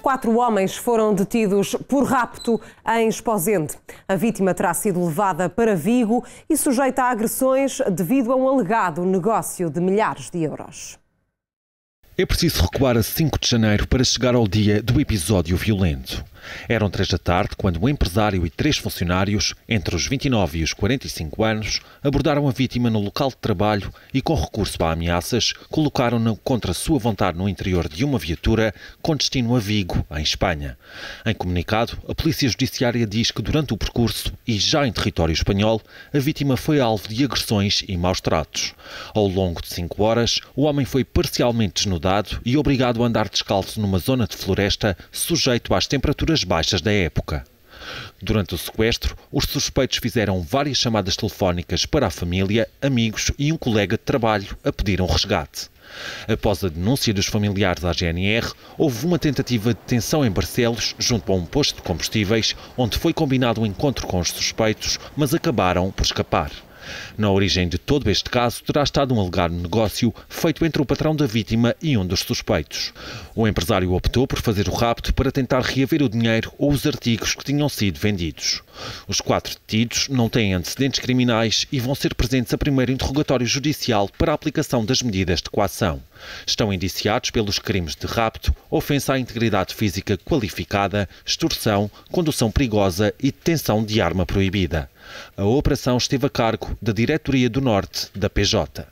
Quatro homens foram detidos por rapto em Esposente. A vítima terá sido levada para Vigo e sujeita a agressões devido a um alegado negócio de milhares de euros. É preciso recuar a 5 de janeiro para chegar ao dia do episódio violento. Eram três da tarde quando um empresário e três funcionários, entre os 29 e os 45 anos, abordaram a vítima no local de trabalho e, com recurso a ameaças, colocaram-na contra sua vontade no interior de uma viatura com destino a Vigo, em Espanha. Em comunicado, a Polícia Judiciária diz que durante o percurso e já em território espanhol, a vítima foi alvo de agressões e maus tratos. Ao longo de cinco horas, o homem foi parcialmente desnudado e obrigado a andar descalço numa zona de floresta, sujeito às temperaturas mais baixas da época. Durante o sequestro, os suspeitos fizeram várias chamadas telefónicas para a família, amigos e um colega de trabalho a pedir um resgate. Após a denúncia dos familiares à GNR, houve uma tentativa de detenção em Barcelos, junto a um posto de combustíveis, onde foi combinado um encontro com os suspeitos, mas acabaram por escapar. Na origem de todo este caso terá estado um alegado negócio feito entre o patrão da vítima e um dos suspeitos. O empresário optou por fazer o rapto para tentar reaver o dinheiro ou os artigos que tinham sido vendidos. Os quatro detidos não têm antecedentes criminais e vão ser presentes a primeiro interrogatório judicial para a aplicação das medidas de coação. Estão indiciados pelos crimes de rapto, ofensa à integridade física qualificada, extorsão, condução perigosa e detenção de arma proibida. A operação esteve a cargo da Diretoria do Norte da PJ.